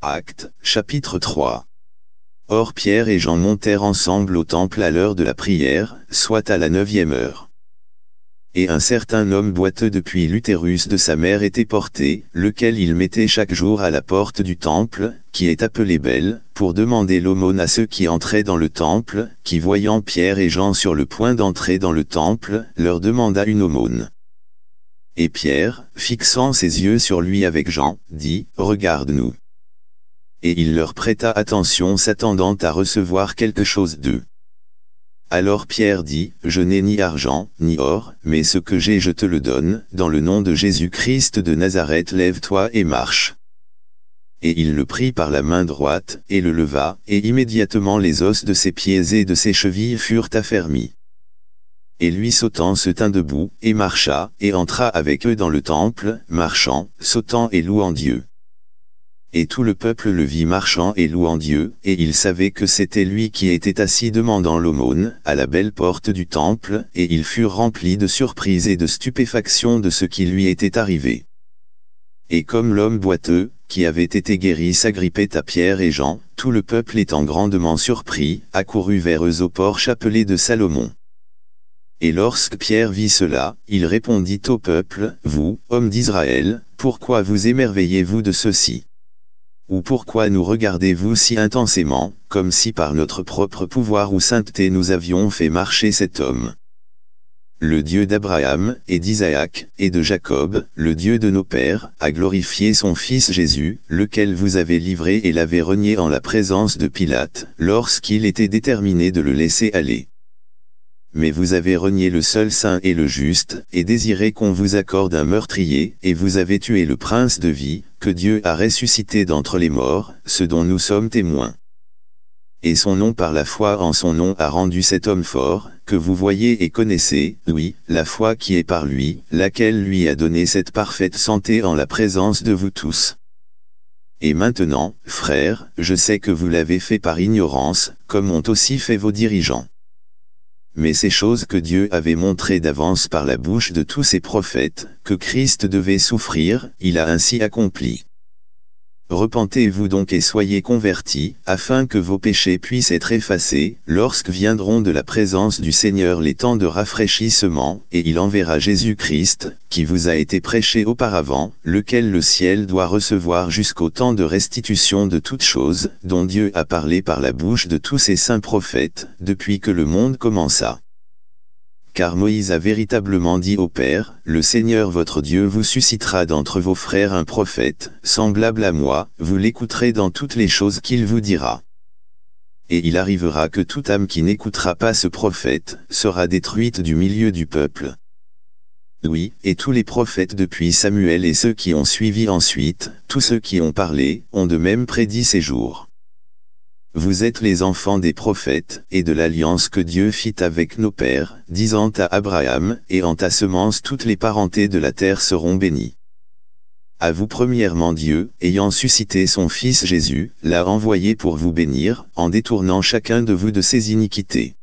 Acte chapitre 3. Or Pierre et Jean montèrent ensemble au temple à l'heure de la prière, soit à la neuvième heure. Et un certain homme boiteux depuis l'utérus de sa mère était porté, lequel il mettait chaque jour à la porte du temple, qui est appelé Belle, pour demander l'aumône à ceux qui entraient dans le temple, qui voyant Pierre et Jean sur le point d'entrer dans le temple, leur demanda une aumône. Et Pierre, fixant ses yeux sur lui avec Jean, dit, Regarde-nous et il leur prêta attention s'attendant à recevoir quelque chose d'eux. Alors Pierre dit, Je n'ai ni argent, ni or, mais ce que j'ai je te le donne, dans le nom de Jésus-Christ de Nazareth lève-toi et marche. Et il le prit par la main droite, et le leva, et immédiatement les os de ses pieds et de ses chevilles furent affermis. Et lui sautant se tint debout, et marcha, et entra avec eux dans le temple, marchant, sautant et louant Dieu et tout le peuple le vit marchant et louant Dieu, et il savait que c'était lui qui était assis demandant l'aumône, à la belle porte du temple, et ils furent remplis de surprise et de stupéfaction de ce qui lui était arrivé. Et comme l'homme boiteux, qui avait été guéri s'agrippait à Pierre et Jean, tout le peuple étant grandement surpris, accourut vers eux au porche appelé de Salomon. Et lorsque Pierre vit cela, il répondit au peuple, « Vous, hommes d'Israël, pourquoi vous émerveillez-vous de ceci ou pourquoi nous regardez-vous si intensément, comme si par notre propre pouvoir ou sainteté nous avions fait marcher cet homme Le Dieu d'Abraham, et d'Isaac, et de Jacob, le Dieu de nos pères, a glorifié son Fils Jésus, lequel vous avez livré et l'avez renié en la présence de Pilate, lorsqu'il était déterminé de le laisser aller mais vous avez renié le seul saint et le juste, et désiré qu'on vous accorde un meurtrier, et vous avez tué le prince de vie, que Dieu a ressuscité d'entre les morts, ce dont nous sommes témoins. Et son nom par la foi en son nom a rendu cet homme fort, que vous voyez et connaissez, lui, la foi qui est par lui, laquelle lui a donné cette parfaite santé en la présence de vous tous. Et maintenant, frères, je sais que vous l'avez fait par ignorance, comme ont aussi fait vos dirigeants mais ces choses que Dieu avait montrées d'avance par la bouche de tous ses prophètes, que Christ devait souffrir, il a ainsi accompli. Repentez-vous donc et soyez convertis, afin que vos péchés puissent être effacés, lorsque viendront de la présence du Seigneur les temps de rafraîchissement, et il enverra Jésus-Christ, qui vous a été prêché auparavant, lequel le ciel doit recevoir jusqu'au temps de restitution de toutes choses, dont Dieu a parlé par la bouche de tous ses saints prophètes, depuis que le monde commença car Moïse a véritablement dit au Père, Le Seigneur votre Dieu vous suscitera d'entre vos frères un prophète, semblable à moi, vous l'écouterez dans toutes les choses qu'il vous dira. Et il arrivera que toute âme qui n'écoutera pas ce prophète, sera détruite du milieu du peuple. Oui, et tous les prophètes depuis Samuel et ceux qui ont suivi ensuite, tous ceux qui ont parlé, ont de même prédit ces jours. Vous êtes les enfants des prophètes et de l'alliance que Dieu fit avec nos pères, disant à Abraham, et en ta semence toutes les parentés de la terre seront bénies. À vous premièrement Dieu, ayant suscité son Fils Jésus, l'a renvoyé pour vous bénir, en détournant chacun de vous de ses iniquités.